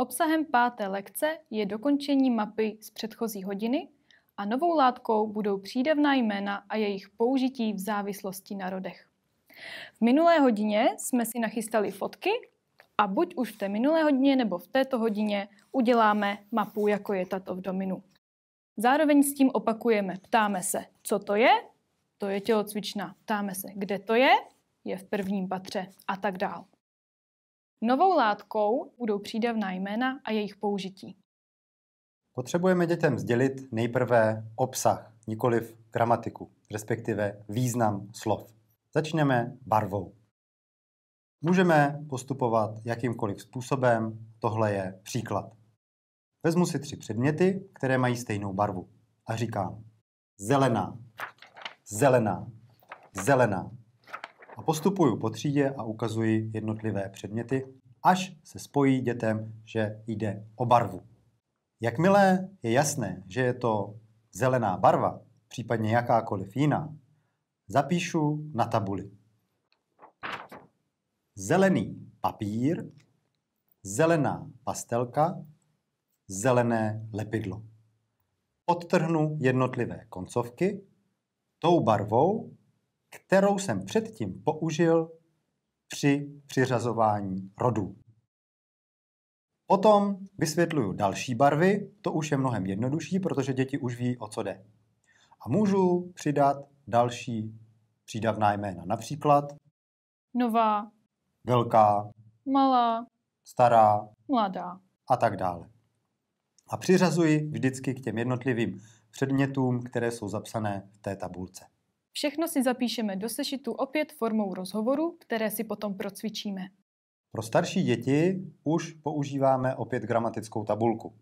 Obsahem páté lekce je dokončení mapy z předchozí hodiny a novou látkou budou přídavná jména a jejich použití v závislosti na rodech. V minulé hodině jsme si nachystali fotky a buď už v té minulé hodině nebo v této hodině uděláme mapu, jako je tato v dominu. Zároveň s tím opakujeme, ptáme se, co to je, to je tělocvičná, ptáme se, kde to je, je v prvním patře a tak dále. Novou látkou budou přídavná jména a jejich použití. Potřebujeme dětem sdělit nejprve obsah, nikoliv gramatiku, respektive význam slov. Začneme barvou. Můžeme postupovat jakýmkoliv způsobem, tohle je příklad. Vezmu si tři předměty, které mají stejnou barvu a říkám zelená, zelená, zelená postupuju po třídě a ukazuji jednotlivé předměty, až se spojí dětem, že jde o barvu. Jakmile je jasné, že je to zelená barva, případně jakákoliv jiná, zapíšu na tabuli. Zelený papír, zelená pastelka, zelené lepidlo. Odtrhnu jednotlivé koncovky, tou barvou kterou jsem předtím použil při přiřazování rodů. Potom vysvětluju další barvy, to už je mnohem jednodušší, protože děti už ví, o co jde. A můžu přidat další přídavná jména, například nová, velká, malá, stará, mladá a tak dále. A přiřazuji vždycky k těm jednotlivým předmětům, které jsou zapsané v té tabulce. Všechno si zapíšeme do sešitu opět formou rozhovoru, které si potom procvičíme. Pro starší děti už používáme opět gramatickou tabulku.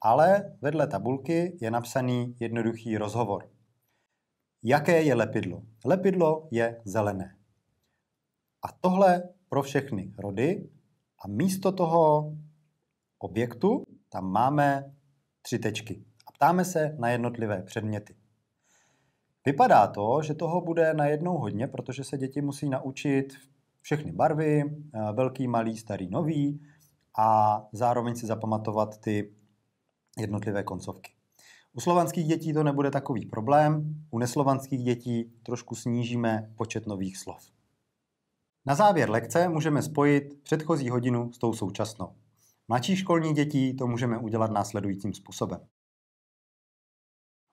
Ale vedle tabulky je napsaný jednoduchý rozhovor. Jaké je lepidlo? Lepidlo je zelené. A tohle pro všechny rody. A místo toho objektu tam máme tři tečky. A ptáme se na jednotlivé předměty. Vypadá to, že toho bude najednou hodně, protože se děti musí naučit všechny barvy, eh, velký, malý, starý, nový a zároveň si zapamatovat ty jednotlivé koncovky. U slovanských dětí to nebude takový problém, u neslovanských dětí trošku snížíme počet nových slov. Na závěr lekce můžeme spojit předchozí hodinu s tou současnou. Mladší školní děti to můžeme udělat následujícím způsobem.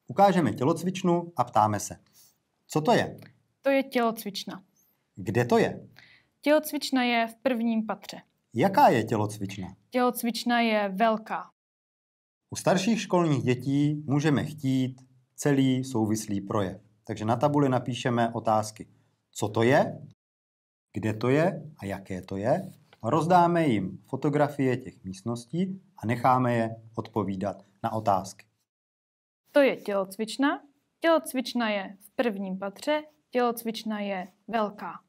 Ukážeme tělocvičnu a ptáme se. Co to je? To je tělocvična. Kde to je? Tělocvična je v prvním patře. Jaká je tělocvična? Tělocvična je velká. U starších školních dětí můžeme chtít celý souvislý projev. Takže na tabuli napíšeme otázky. Co to je? Kde to je? A jaké to je? Rozdáme jim fotografie těch místností a necháme je odpovídat na otázky je tělocvična. Tělocvična je v prvním patře, tělocvična je velká.